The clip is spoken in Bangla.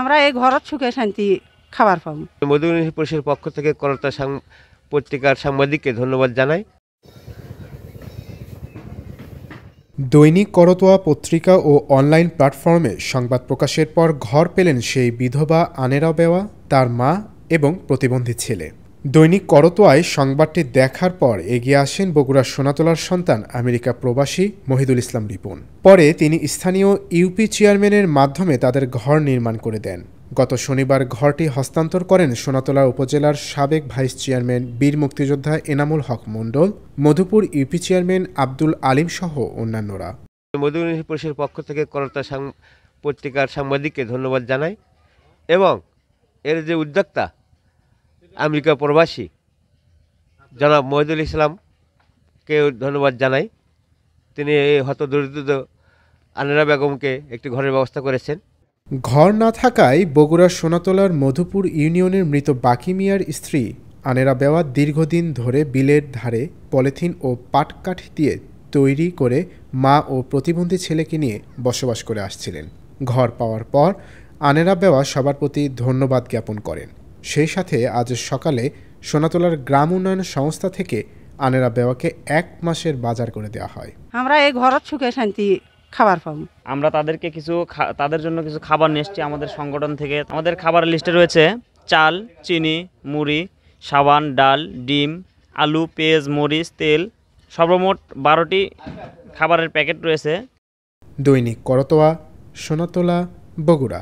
আমরা এই ঘরত সুখে শান্তি খাবার পাবো মধুবনী পুলিশের পক্ষ থেকে করতা পত্রিকার সাংবাদিককে ধন্যবাদ জানাই দৈনিক করতোয়া পত্রিকা ও অনলাইন প্ল্যাটফর্মে সংবাদ প্রকাশের পর ঘর পেলেন সেই বিধবা আনেরা বেওয়া তার মা এবং প্রতিবন্ধী ছেলে দৈনিক করতোয়ায় সংবাদটি দেখার পর এগিয়ে আসেন বগুড়ার সোনাতলার সন্তান আমেরিকা প্রবাসী মহিদুল ইসলাম রিপন পরে তিনি স্থানীয় ইউপি চেয়ারম্যানের মাধ্যমে তাদের ঘর নির্মাণ করে দেন গত শনিবার ঘরটি হস্তান্তর করেন সোনাতলা উপজেলার সাবেক ভাইস চেয়ারম্যান বীর মুক্তিযোদ্ধা এনামুল হক মণ্ডল মধুপুর ইউপি চেয়ারম্যান আব্দুল আলিম সহ অন্যান্যরা মধুপুর পুলিশের পক্ষ থেকে করতা পত্রিকার সাংবাদিককে ধন্যবাদ জানাই এবং এর যে উদ্যোক্তা আমেরিকা প্রবাসী জনাব মহিদুল ইসলামকে ধন্যবাদ জানাই তিনি এই হতদরিদ্র আনেরা বেগমকে একটি ঘরের ব্যবস্থা করেছেন ঘর না থাকায় বগুড়ার সোনাতলার মধুপুর ইউনিয়নের মৃত বাকি মিয়ার স্ত্রী আনেরা বেওয়া দীর্ঘদিন ধরে বিলের ধারে পলিথিন ও পাটকাঠ দিয়ে তৈরি করে মা ও প্রতিবন্ধী ছেলেকে নিয়ে বসবাস করে আসছিলেন ঘর পাওয়ার পর আনেরা বেওয়া সবার প্রতি ধন্যবাদ জ্ঞাপন করেন সেই সাথে আজ সকালে সোনাতলার গ্রাম উন্নয়ন সংস্থা থেকে আনেরা বেওয়াকে এক মাসের বাজার করে দেওয়া হয় আমরা এই ঘর সুখে শান্তি খাবার পাব আমরা তাদেরকে কিছু তাদের জন্য কিছু খাবার নিয়ে এসছি আমাদের সংগঠন থেকে আমাদের খাবার লিস্টে রয়েছে চাল চিনি মুড়ি সাবান ডাল ডিম আলু পেঁয়াজ মরিচ তেল সর্বমোট বারোটি খাবারের প্যাকেট রয়েছে দৈনিক করতোয়া সোনাতলা বগুড়া